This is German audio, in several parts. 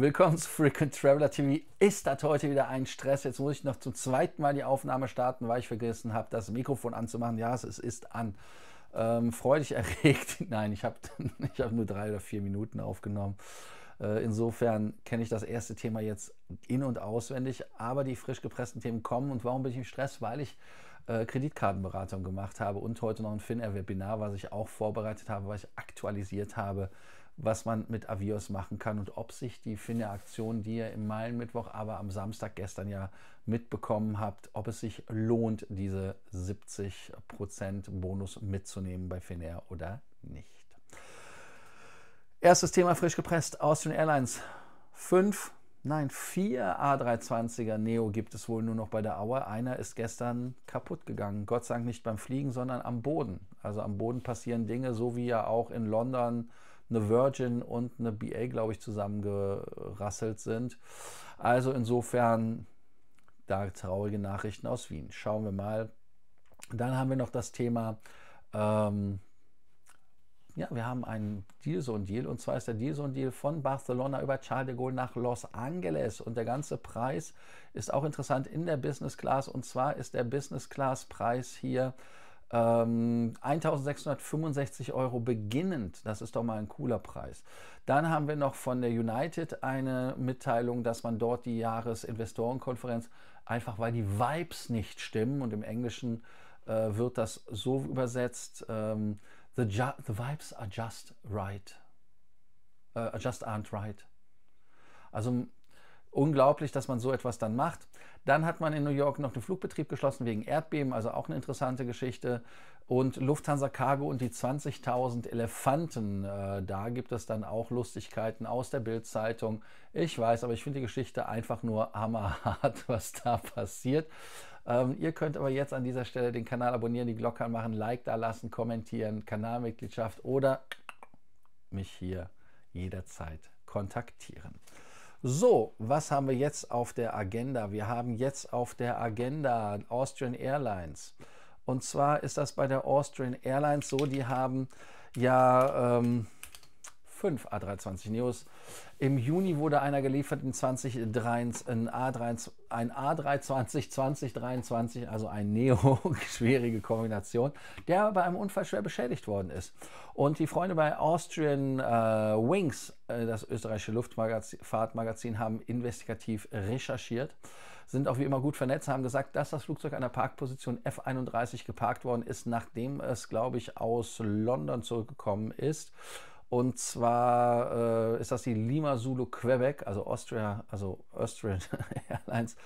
Willkommen zu Frequent Traveler TV. Ist das heute wieder ein Stress? Jetzt muss ich noch zum zweiten Mal die Aufnahme starten, weil ich vergessen habe, das Mikrofon anzumachen. Ja, es ist an. Ähm, freudig erregt. Nein, ich habe ich hab nur drei oder vier Minuten aufgenommen. Äh, insofern kenne ich das erste Thema jetzt in- und auswendig, aber die frisch gepressten Themen kommen. Und warum bin ich im Stress? Weil ich äh, Kreditkartenberatung gemacht habe und heute noch ein Finnair-Webinar, was ich auch vorbereitet habe, was ich aktualisiert habe was man mit Avios machen kann und ob sich die Finne-Aktion, die ihr im Meilenmittwoch, aber am Samstag gestern ja mitbekommen habt, ob es sich lohnt, diese 70% Bonus mitzunehmen bei Finnair oder nicht. Erstes Thema frisch gepresst, Austrian Airlines. Fünf, nein, vier A320er Neo gibt es wohl nur noch bei der Aue. Einer ist gestern kaputt gegangen. Gott sei Dank nicht beim Fliegen, sondern am Boden. Also am Boden passieren Dinge, so wie ja auch in London eine Virgin und eine BA, glaube ich, zusammengerasselt sind. Also insofern da traurige Nachrichten aus Wien. Schauen wir mal. Dann haben wir noch das Thema. Ähm, ja, wir haben einen Deal so ein Deal und zwar ist der Deal so ein Deal von Barcelona über Charles de Gaulle nach Los Angeles und der ganze Preis ist auch interessant in der Business Class und zwar ist der Business Class Preis hier ähm, 1665 Euro beginnend, das ist doch mal ein cooler Preis. Dann haben wir noch von der United eine Mitteilung, dass man dort die Jahresinvestorenkonferenz einfach, weil die Vibes nicht stimmen und im Englischen äh, wird das so übersetzt: ähm, the, the, Vibes are just right. Äh, just aren't right. Also unglaublich, dass man so etwas dann macht. Dann hat man in New York noch den Flugbetrieb geschlossen wegen Erdbeben, also auch eine interessante Geschichte. Und Lufthansa Cargo und die 20.000 Elefanten, äh, da gibt es dann auch Lustigkeiten aus der Bildzeitung. Ich weiß, aber ich finde die Geschichte einfach nur hammerhart, was da passiert. Ähm, ihr könnt aber jetzt an dieser Stelle den Kanal abonnieren, die Glocke anmachen, Like da lassen, kommentieren, Kanalmitgliedschaft oder mich hier jederzeit kontaktieren. So, was haben wir jetzt auf der Agenda? Wir haben jetzt auf der Agenda Austrian Airlines. Und zwar ist das bei der Austrian Airlines so, die haben ja ähm, 5 A320 Neos. Im Juni wurde einer geliefert, in 2023, ein, A3, ein A320 2023, also ein Neo, schwierige Kombination, der bei einem Unfall schwer beschädigt worden ist. Und die Freunde bei Austrian äh, Wings, äh, das österreichische Luftfahrtmagazin, haben investigativ recherchiert sind auch wie immer gut vernetzt, haben gesagt, dass das Flugzeug an der Parkposition F31 geparkt worden ist, nachdem es, glaube ich, aus London zurückgekommen ist und zwar äh, ist das die Lima Zulu Quebec, also Austria, also Austrian Airlines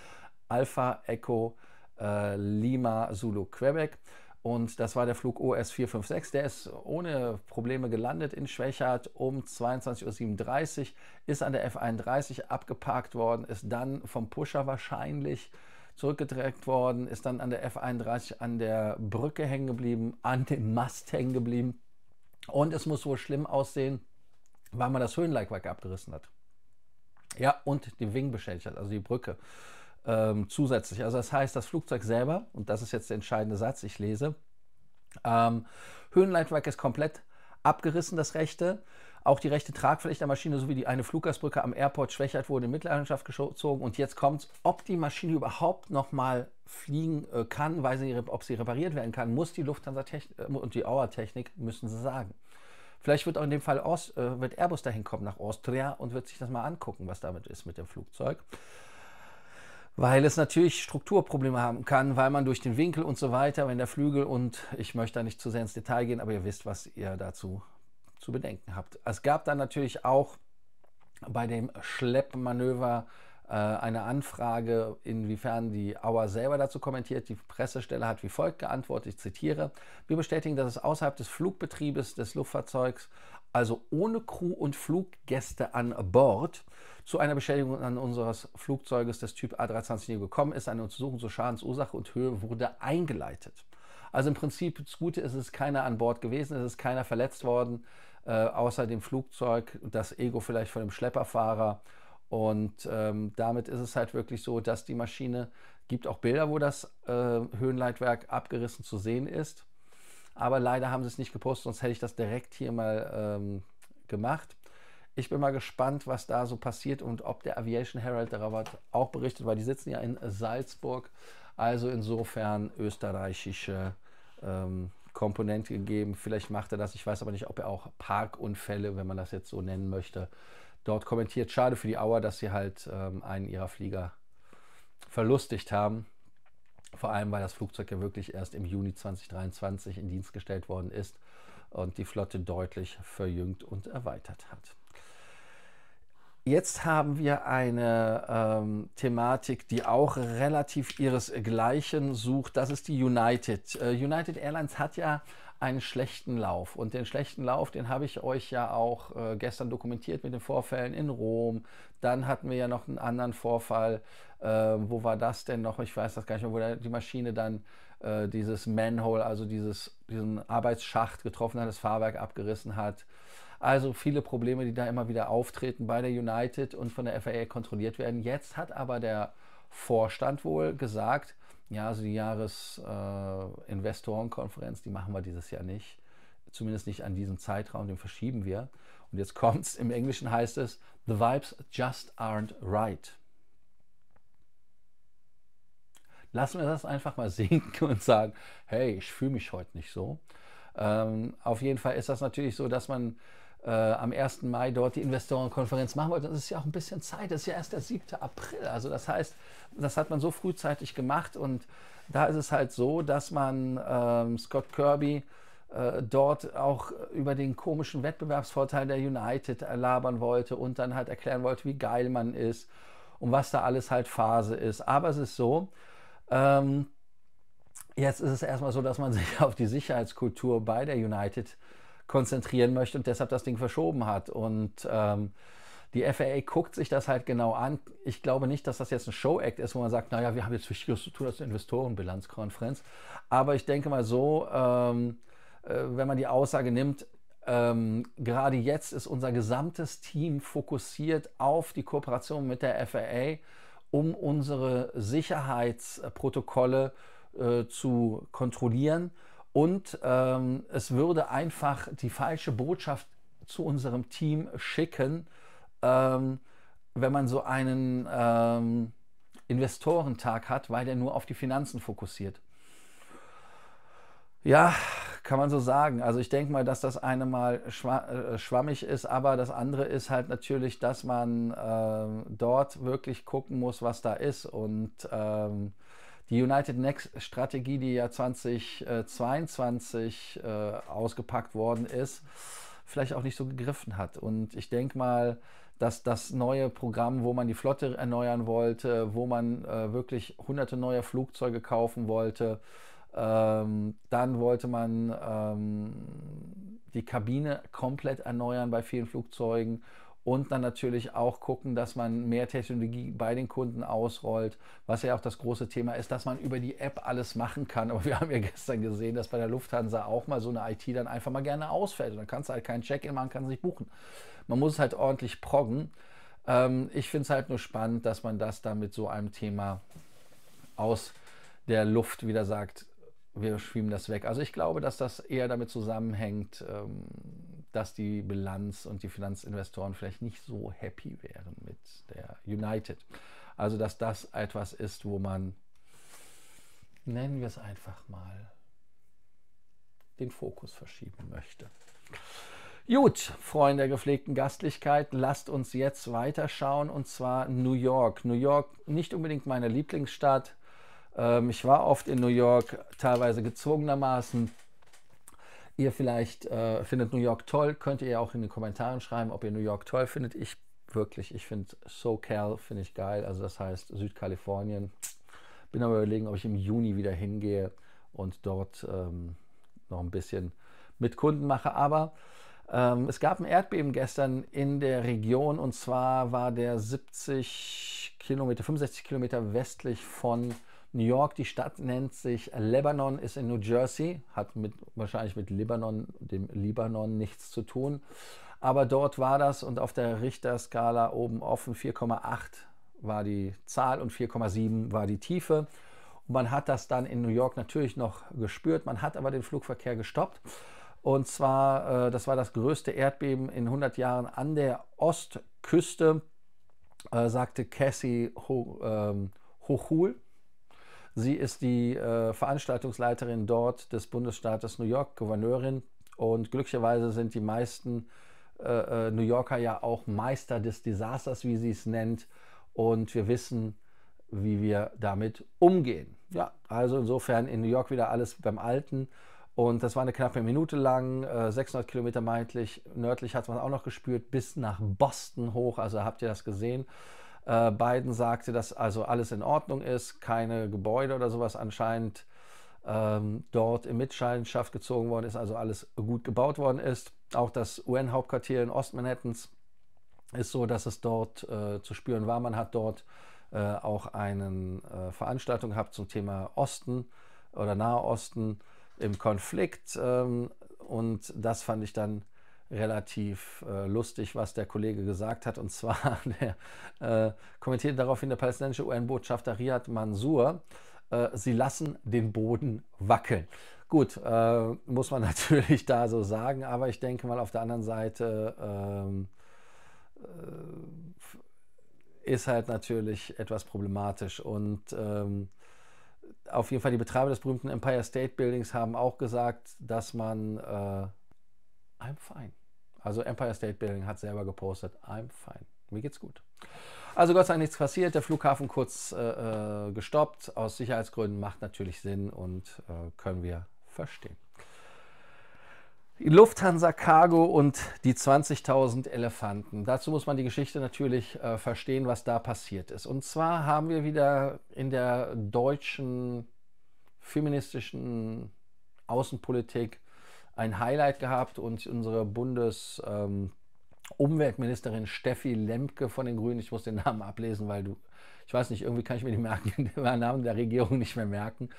Alpha Echo äh, Lima Zulu Quebec. Und das war der Flug OS456. Der ist ohne Probleme gelandet in Schwächert um 22.37 Uhr, ist an der F31 abgeparkt worden, ist dann vom Pusher wahrscheinlich zurückgedrängt worden, ist dann an der F31 an der Brücke hängen geblieben, an dem Mast hängen geblieben und es muss wohl schlimm aussehen, weil man das Höhenleitwerk abgerissen hat. Ja, und die Wing beschädigt hat, also die Brücke ähm, zusätzlich. Also das heißt, das Flugzeug selber, und das ist jetzt der entscheidende Satz, ich lese, ähm, Höhenleitwerk ist komplett abgerissen, das rechte. Auch die rechte Tragfläche der Maschine sowie die eine Fluggastbrücke am Airport Schwächert wurde in Mitleidenschaft gezogen. Und jetzt kommt's, ob die Maschine überhaupt nochmal fliegen äh, kann, weil sie, ob sie repariert werden kann, muss die Lufthansa äh, und die Auer-Technik, müssen sie sagen. Vielleicht wird auch in dem Fall Ost, äh, wird Airbus dahin kommen nach Austria und wird sich das mal angucken, was damit ist mit dem Flugzeug. Weil es natürlich Strukturprobleme haben kann, weil man durch den Winkel und so weiter, wenn der Flügel und ich möchte da nicht zu sehr ins Detail gehen, aber ihr wisst, was ihr dazu zu bedenken habt. Es gab dann natürlich auch bei dem Schleppmanöver äh, eine Anfrage, inwiefern die Auer selber dazu kommentiert. Die Pressestelle hat wie folgt geantwortet, ich zitiere, wir bestätigen, dass es außerhalb des Flugbetriebes des Luftfahrzeugs, also ohne Crew und Fluggäste an Bord, zu einer Beschädigung an unseres Flugzeuges des Typ a 320 gekommen ist. Eine Untersuchung zur Schadensursache und Höhe wurde eingeleitet. Also im Prinzip, das Gute ist, es ist keiner an Bord gewesen, es ist keiner verletzt worden. Äh, außer dem Flugzeug, das Ego vielleicht von dem Schlepperfahrer. Und ähm, damit ist es halt wirklich so, dass die Maschine gibt auch Bilder, wo das äh, Höhenleitwerk abgerissen zu sehen ist. Aber leider haben sie es nicht gepostet, sonst hätte ich das direkt hier mal ähm, gemacht. Ich bin mal gespannt, was da so passiert und ob der Aviation Herald darüber auch berichtet, weil die sitzen ja in Salzburg, also insofern österreichische ähm, Komponente gegeben. Vielleicht macht er das. Ich weiß aber nicht, ob er auch Parkunfälle, wenn man das jetzt so nennen möchte, dort kommentiert. Schade für die Auer, dass sie halt ähm, einen ihrer Flieger verlustigt haben. Vor allem, weil das Flugzeug ja wirklich erst im Juni 2023 in Dienst gestellt worden ist und die Flotte deutlich verjüngt und erweitert hat. Jetzt haben wir eine ähm, Thematik, die auch relativ ihresgleichen sucht. Das ist die United. Äh, United Airlines hat ja einen schlechten Lauf. Und den schlechten Lauf, den habe ich euch ja auch äh, gestern dokumentiert mit den Vorfällen in Rom. Dann hatten wir ja noch einen anderen Vorfall. Äh, wo war das denn noch? Ich weiß das gar nicht mehr, wo der, die Maschine dann äh, dieses Manhole, also dieses, diesen Arbeitsschacht getroffen hat, das Fahrwerk abgerissen hat. Also viele Probleme, die da immer wieder auftreten bei der United und von der FAA kontrolliert werden. Jetzt hat aber der Vorstand wohl gesagt, ja, also die Jahresinvestorenkonferenz, äh, die machen wir dieses Jahr nicht. Zumindest nicht an diesem Zeitraum, den verschieben wir. Und jetzt kommt's, im Englischen heißt es, The Vibes just aren't right. Lassen wir das einfach mal sinken und sagen, hey, ich fühle mich heute nicht so. Ähm, auf jeden Fall ist das natürlich so, dass man äh, am 1. Mai dort die Investorenkonferenz machen wollte. Das ist ja auch ein bisschen Zeit, das ist ja erst der 7. April. Also das heißt, das hat man so frühzeitig gemacht und da ist es halt so, dass man ähm, Scott Kirby äh, dort auch über den komischen Wettbewerbsvorteil der United erlabern wollte und dann halt erklären wollte, wie geil man ist und was da alles halt Phase ist. Aber es ist so, ähm, jetzt ist es erstmal so, dass man sich auf die Sicherheitskultur bei der United äh, konzentrieren möchte und deshalb das Ding verschoben hat. Und ähm, die FAA guckt sich das halt genau an. Ich glaube nicht, dass das jetzt ein Show-Act ist, wo man sagt, naja, wir haben jetzt Wichtiges zu tun als Investorenbilanzkonferenz. Aber ich denke mal so, ähm, äh, wenn man die Aussage nimmt, ähm, gerade jetzt ist unser gesamtes Team fokussiert auf die Kooperation mit der FAA, um unsere Sicherheitsprotokolle äh, zu kontrollieren und ähm, es würde einfach die falsche Botschaft zu unserem Team schicken, ähm, wenn man so einen ähm, Investorentag hat, weil der nur auf die Finanzen fokussiert. Ja, kann man so sagen. Also ich denke mal, dass das eine mal äh, schwammig ist, aber das andere ist halt natürlich, dass man äh, dort wirklich gucken muss, was da ist und ähm, die United Next-Strategie, die ja 2022 äh, äh, ausgepackt worden ist, vielleicht auch nicht so gegriffen hat. Und ich denke mal, dass das neue Programm, wo man die Flotte erneuern wollte, wo man äh, wirklich hunderte neue Flugzeuge kaufen wollte, ähm, dann wollte man ähm, die Kabine komplett erneuern bei vielen Flugzeugen und dann natürlich auch gucken, dass man mehr Technologie bei den Kunden ausrollt, was ja auch das große Thema ist, dass man über die App alles machen kann. Aber wir haben ja gestern gesehen, dass bei der Lufthansa auch mal so eine IT dann einfach mal gerne ausfällt. Und dann kannst du halt keinen Check-in machen, kannst nicht buchen. Man muss es halt ordentlich proggen. Ähm, ich finde es halt nur spannend, dass man das dann mit so einem Thema aus der Luft wieder sagt, wir schwimmen das weg. Also ich glaube, dass das eher damit zusammenhängt, ähm, dass die Bilanz und die Finanzinvestoren vielleicht nicht so happy wären mit der United. Also, dass das etwas ist, wo man, nennen wir es einfach mal, den Fokus verschieben möchte. Gut, Freunde der gepflegten Gastlichkeit, lasst uns jetzt weiterschauen und zwar New York. New York, nicht unbedingt meine Lieblingsstadt. Ähm, ich war oft in New York, teilweise gezwungenermaßen ihr vielleicht äh, findet New York toll, könnt ihr auch in den Kommentaren schreiben, ob ihr New York toll findet. Ich wirklich, ich finde SoCal finde ich geil, also das heißt Südkalifornien. Bin aber überlegen, ob ich im Juni wieder hingehe und dort ähm, noch ein bisschen mit Kunden mache. Aber ähm, es gab ein Erdbeben gestern in der Region und zwar war der 70 Kilometer, 65 Kilometer westlich von New York, die Stadt nennt sich Lebanon, ist in New Jersey, hat mit, wahrscheinlich mit Libanon, dem Libanon nichts zu tun. Aber dort war das und auf der Richterskala oben offen 4,8 war die Zahl und 4,7 war die Tiefe. Und man hat das dann in New York natürlich noch gespürt, man hat aber den Flugverkehr gestoppt. Und zwar, äh, das war das größte Erdbeben in 100 Jahren an der Ostküste, äh, sagte Cassie ähm, Hochul. Sie ist die äh, Veranstaltungsleiterin dort des Bundesstaates New York, Gouverneurin. Und glücklicherweise sind die meisten äh, äh, New Yorker ja auch Meister des Desasters, wie sie es nennt. Und wir wissen, wie wir damit umgehen. Ja, also insofern in New York wieder alles beim Alten. Und das war eine knappe Minute lang, 600 äh, Kilometer meintlich. Nördlich hat man auch noch gespürt, bis nach Boston hoch. Also habt ihr das gesehen. Äh, Biden sagte, dass also alles in Ordnung ist, keine Gebäude oder sowas anscheinend ähm, dort in Mitscheinschaft gezogen worden ist, also alles gut gebaut worden ist. Auch das UN-Hauptquartier in Ostmanhattans ist so, dass es dort äh, zu spüren war. Man hat dort äh, auch eine äh, Veranstaltung gehabt zum Thema Osten oder Nahosten im Konflikt. Ähm, und das fand ich dann relativ äh, lustig, was der Kollege gesagt hat. Und zwar, der äh, kommentierte daraufhin der palästinensische UN-Botschafter Riyad Mansour, äh, sie lassen den Boden wackeln. Gut, äh, muss man natürlich da so sagen, aber ich denke mal auf der anderen Seite ähm, äh, ist halt natürlich etwas problematisch. Und ähm, auf jeden Fall die Betreiber des berühmten Empire State Buildings haben auch gesagt, dass man äh, I'm fine. Also Empire State Building hat selber gepostet, I'm fine. Mir geht's gut. Also Gott sei Dank nichts passiert, der Flughafen kurz äh, äh gestoppt. Aus Sicherheitsgründen macht natürlich Sinn und äh, können wir verstehen. Lufthansa Cargo und die 20.000 Elefanten. Dazu muss man die Geschichte natürlich äh, verstehen, was da passiert ist. Und zwar haben wir wieder in der deutschen feministischen Außenpolitik ein Highlight gehabt und unsere Bundes... Ähm, Umweltministerin Steffi Lemke von den Grünen, ich muss den Namen ablesen, weil du, ich weiß nicht, irgendwie kann ich mir die Namen der Regierung nicht mehr merken.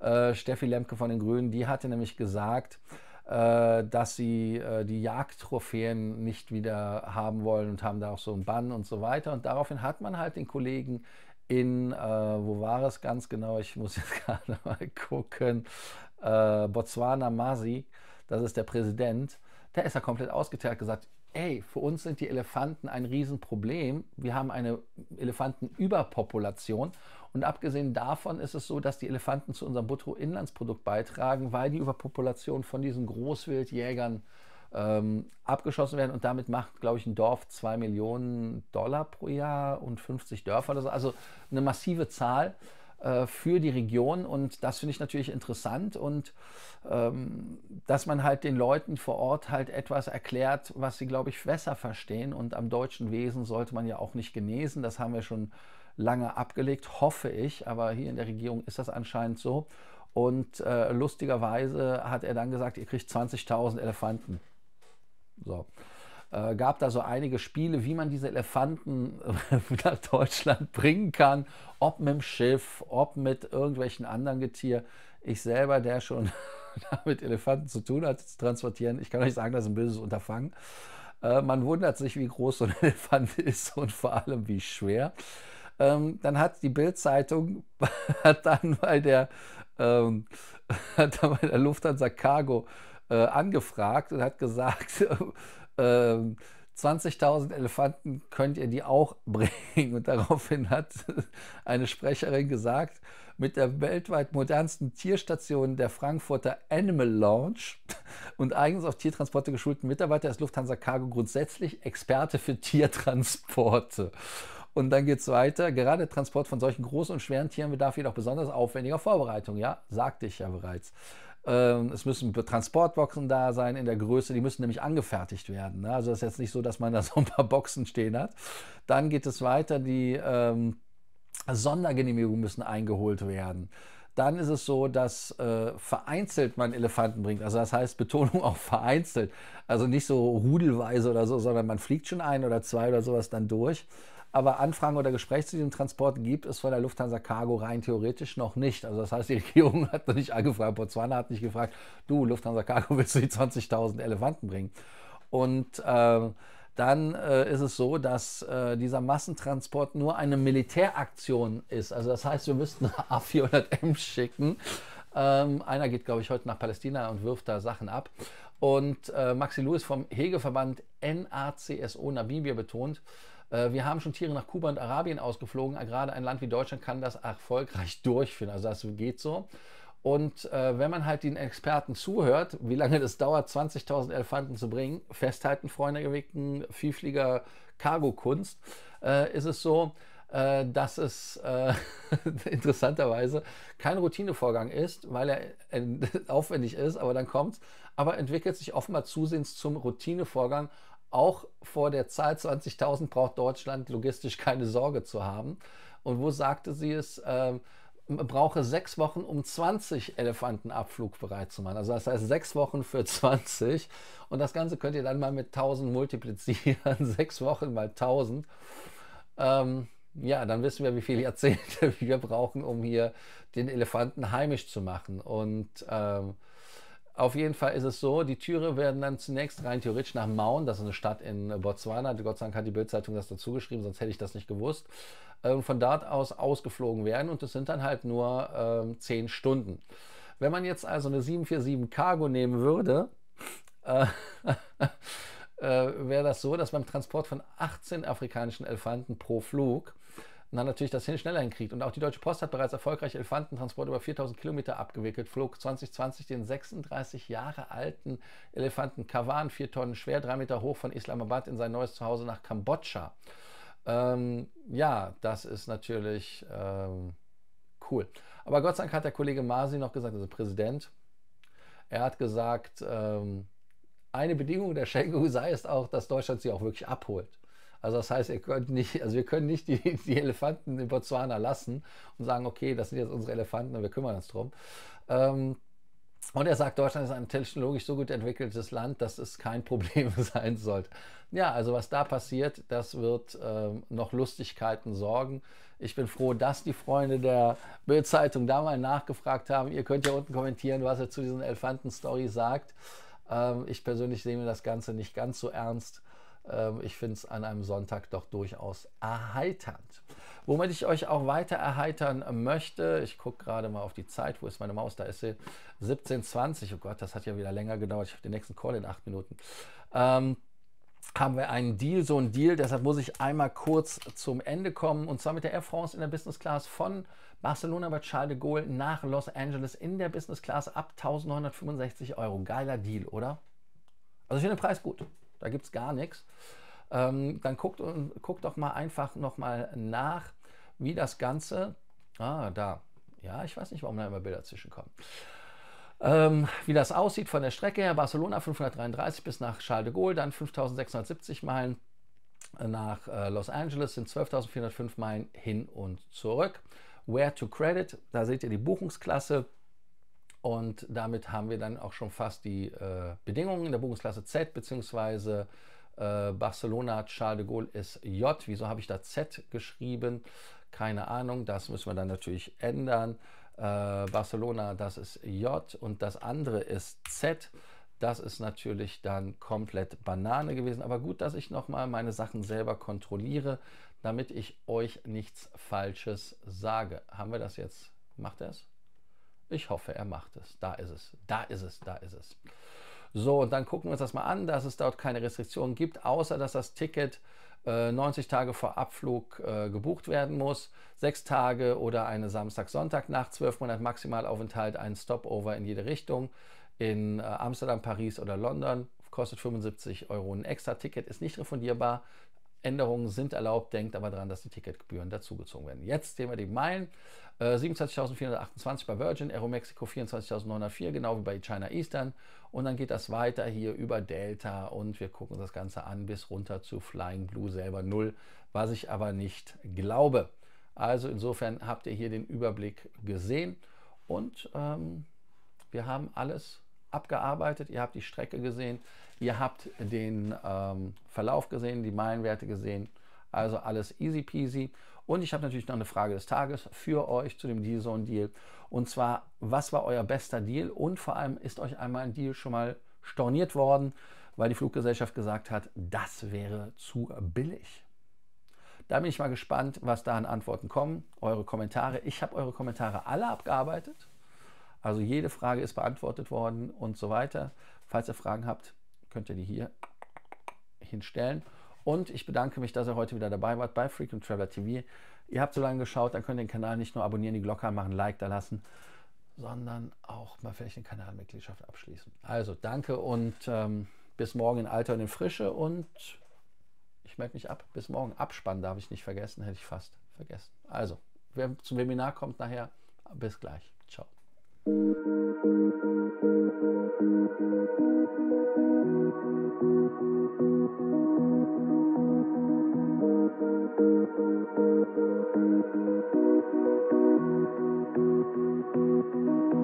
Äh, Steffi Lemke von den Grünen, die hatte nämlich gesagt, äh, dass sie äh, die Jagdtrophäen nicht wieder haben wollen und haben da auch so einen Bann und so weiter. Und daraufhin hat man halt den Kollegen in, äh, wo war es ganz genau, ich muss jetzt gerade mal gucken, äh, Botswana Masi, das ist der Präsident, der ist ja komplett ausgeteilt gesagt, ey, für uns sind die Elefanten ein Riesenproblem. Wir haben eine Elefantenüberpopulation. Und abgesehen davon ist es so, dass die Elefanten zu unserem Bruttoinlandsprodukt beitragen, weil die Überpopulation von diesen Großwildjägern ähm, abgeschossen werden. Und damit macht, glaube ich, ein Dorf 2 Millionen Dollar pro Jahr und 50 Dörfer oder so. Also eine massive Zahl. Äh, für die Region. Und das finde ich natürlich interessant und ähm, dass man halt den Leuten vor Ort halt etwas erklärt, was sie, glaube ich, besser verstehen. Und am deutschen Wesen sollte man ja auch nicht genesen. Das haben wir schon lange abgelegt, hoffe ich. Aber hier in der Regierung ist das anscheinend so. Und äh, lustigerweise hat er dann gesagt, ihr kriegt 20.000 Elefanten. So äh, gab da so einige Spiele, wie man diese Elefanten nach Deutschland bringen kann, ob mit dem Schiff, ob mit irgendwelchen anderen Getier. Ich selber, der schon mit Elefanten zu tun hat, zu transportieren, ich kann euch sagen, das ist ein böses Unterfangen. Äh, man wundert sich, wie groß so ein Elefant ist und vor allem wie schwer. Ähm, dann hat die Bild-Zeitung dann bei der ähm, der Lufthansa Cargo äh, angefragt und hat gesagt, 20.000 ähm, Elefanten könnt ihr die auch bringen. Und daraufhin hat eine Sprecherin gesagt, mit der weltweit modernsten Tierstation der Frankfurter Animal Lounge und eigens auf Tiertransporte geschulten Mitarbeiter ist Lufthansa Cargo grundsätzlich Experte für Tiertransporte. Und dann geht es weiter. Gerade der Transport von solchen großen und schweren Tieren bedarf jedoch besonders aufwendiger Vorbereitung. Ja, sagte ich ja bereits. Ähm, es müssen Transportboxen da sein in der Größe, die müssen nämlich angefertigt werden. Ne? Also das ist jetzt nicht so, dass man da so ein paar Boxen stehen hat. Dann geht es weiter, die ähm, Sondergenehmigungen müssen eingeholt werden. Dann ist es so, dass äh, vereinzelt man Elefanten bringt. Also das heißt Betonung auch vereinzelt. Also nicht so rudelweise oder so, sondern man fliegt schon ein oder zwei oder sowas dann durch. Aber Anfragen oder Gespräche zu diesem Transport gibt es von der Lufthansa Cargo rein theoretisch noch nicht. Also das heißt, die Regierung hat noch nicht angefragt, Botswana hat nicht gefragt, du Lufthansa Cargo, willst du die 20.000 Elefanten bringen? Und äh, dann äh, ist es so, dass äh, dieser Massentransport nur eine Militäraktion ist. Also das heißt, wir müssten A400M schicken. Ähm, einer geht, glaube ich, heute nach Palästina und wirft da Sachen ab. Und äh, Maxi Lewis vom Hegeverband NACSO Namibia betont, äh, wir haben schon Tiere nach Kuba und Arabien ausgeflogen. Äh, gerade ein Land wie Deutschland kann das erfolgreich durchführen. Also das geht so. Und äh, wenn man halt den Experten zuhört, wie lange das dauert, 20.000 Elefanten zu bringen, festhalten, Freunde gewickten, Vielflieger, Cargo-Kunst, äh, ist es so, äh, dass es äh, interessanterweise kein Routinevorgang ist, weil er äh, aufwendig ist, aber dann kommt es, aber entwickelt sich offenbar zusehends zum Routinevorgang auch vor der Zahl 20.000 braucht Deutschland logistisch keine Sorge zu haben. Und wo sagte sie es? Ähm, man brauche sechs Wochen, um 20 Elefanten abflugbereit zu machen. Also das heißt sechs Wochen für 20. Und das Ganze könnt ihr dann mal mit 1000 multiplizieren. sechs Wochen mal 1000. Ähm, ja, dann wissen wir, wie viele Jahrzehnte wir brauchen, um hier den Elefanten heimisch zu machen. Und ähm, auf jeden Fall ist es so, die Türe werden dann zunächst rein theoretisch nach Maun, das ist eine Stadt in äh, Botswana, Gott sei Dank hat die Bildzeitung das dazu geschrieben, sonst hätte ich das nicht gewusst, ähm, von dort aus ausgeflogen werden und es sind dann halt nur ähm, 10 Stunden. Wenn man jetzt also eine 747 Cargo nehmen würde, äh, äh, wäre das so, dass beim Transport von 18 afrikanischen Elefanten pro Flug und dann natürlich das hin schneller hinkriegt. Und auch die Deutsche Post hat bereits erfolgreich Elefantentransport über 4000 Kilometer abgewickelt, flog 2020 den 36 Jahre alten Elefanten Kavan, vier Tonnen schwer, drei Meter hoch von Islamabad in sein neues Zuhause nach Kambodscha. Ähm, ja, das ist natürlich ähm, cool. Aber Gott sei Dank hat der Kollege Masi noch gesagt, also Präsident, er hat gesagt, ähm, eine Bedingung der Schengen sei es auch, dass Deutschland sie auch wirklich abholt. Also das heißt, ihr könnt nicht, also wir können nicht die, die Elefanten in Botswana lassen und sagen, okay, das sind jetzt unsere Elefanten und wir kümmern uns drum. Ähm, und er sagt, Deutschland ist ein technologisch so gut entwickeltes Land, dass es kein Problem sein sollte. Ja, also was da passiert, das wird ähm, noch Lustigkeiten sorgen. Ich bin froh, dass die Freunde der Bild-Zeitung da mal nachgefragt haben. Ihr könnt ja unten kommentieren, was er zu diesen Elefanten-Story sagt. Ähm, ich persönlich sehe mir das Ganze nicht ganz so ernst. Ähm, ich finde es an einem Sonntag doch durchaus erheiternd. Womit ich euch auch weiter erheitern möchte, ich gucke gerade mal auf die Zeit, wo ist meine Maus? Da ist sie 17.20. Oh Gott, das hat ja wieder länger gedauert. Ich habe den nächsten Call in acht Minuten. Ähm, haben wir einen Deal, so einen Deal. Deshalb muss ich einmal kurz zum Ende kommen. Und zwar mit der Air France in der Business Class von Barcelona bei Charles de Gaulle nach Los Angeles in der Business Class ab 1965 Euro. Geiler Deal, oder? Also ich finde den Preis gut da gibt es gar nichts, ähm, dann guckt, und, guckt doch mal einfach nochmal nach, wie das Ganze, ah, da, ja, ich weiß nicht, warum da immer Bilder zwischenkommen. Ähm, wie das aussieht von der Strecke her, Barcelona 533 bis nach Charles de Gaulle, dann 5670 Meilen äh, nach äh, Los Angeles sind 12.405 Meilen hin und zurück. Where to Credit, da seht ihr die Buchungsklasse, und damit haben wir dann auch schon fast die äh, Bedingungen in der Buchungsklasse Z beziehungsweise äh, Barcelona Charles de Gaulle ist J. Wieso habe ich da Z geschrieben? Keine Ahnung, das müssen wir dann natürlich ändern. Äh, Barcelona, das ist J und das andere ist Z. Das ist natürlich dann komplett Banane gewesen. Aber gut, dass ich nochmal meine Sachen selber kontrolliere, damit ich euch nichts Falsches sage. Haben wir das jetzt? Macht er es? Ich hoffe, er macht es. Da ist es, da ist es, da ist es. So, und dann gucken wir uns das mal an, dass es dort keine Restriktionen gibt, außer dass das Ticket 90 äh, Tage vor Abflug äh, gebucht werden muss, sechs Tage oder eine samstag sonntag nach zwölf Monate Maximalaufenthalt, ein Stopover in jede Richtung in äh, Amsterdam, Paris oder London, kostet 75 Euro. Ein extra Ticket ist nicht refundierbar, Änderungen sind erlaubt. Denkt aber daran, dass die Ticketgebühren dazugezogen werden. Jetzt sehen wir die Meilen. Äh, 27.428 bei Virgin, Aero Mexico 24.904, genau wie bei China Eastern. Und dann geht das weiter hier über Delta und wir gucken uns das Ganze an bis runter zu Flying Blue selber null, was ich aber nicht glaube. Also insofern habt ihr hier den Überblick gesehen und ähm, wir haben alles abgearbeitet. Ihr habt die Strecke gesehen, Ihr habt den ähm, Verlauf gesehen, die Meilenwerte gesehen. Also alles easy peasy. Und ich habe natürlich noch eine Frage des Tages für euch zu dem Deal Zone Deal. Und zwar, was war euer bester Deal? Und vor allem ist euch einmal ein Deal schon mal storniert worden, weil die Fluggesellschaft gesagt hat, das wäre zu billig. Da bin ich mal gespannt, was da an Antworten kommen. Eure Kommentare. Ich habe eure Kommentare alle abgearbeitet. Also jede Frage ist beantwortet worden und so weiter. Falls ihr Fragen habt, könnt ihr die hier hinstellen. Und ich bedanke mich, dass ihr heute wieder dabei wart bei Frequent Traveler TV. Ihr habt so lange geschaut, dann könnt ihr den Kanal nicht nur abonnieren, die Glocke anmachen, Like da lassen, sondern auch mal vielleicht eine Kanalmitgliedschaft abschließen. Also danke und ähm, bis morgen in Alter und in Frische und ich melde mich ab. Bis morgen. Abspannen darf ich nicht vergessen, hätte ich fast vergessen. Also, wer zum Webinar kommt nachher, bis gleich. Ciao. Thank you.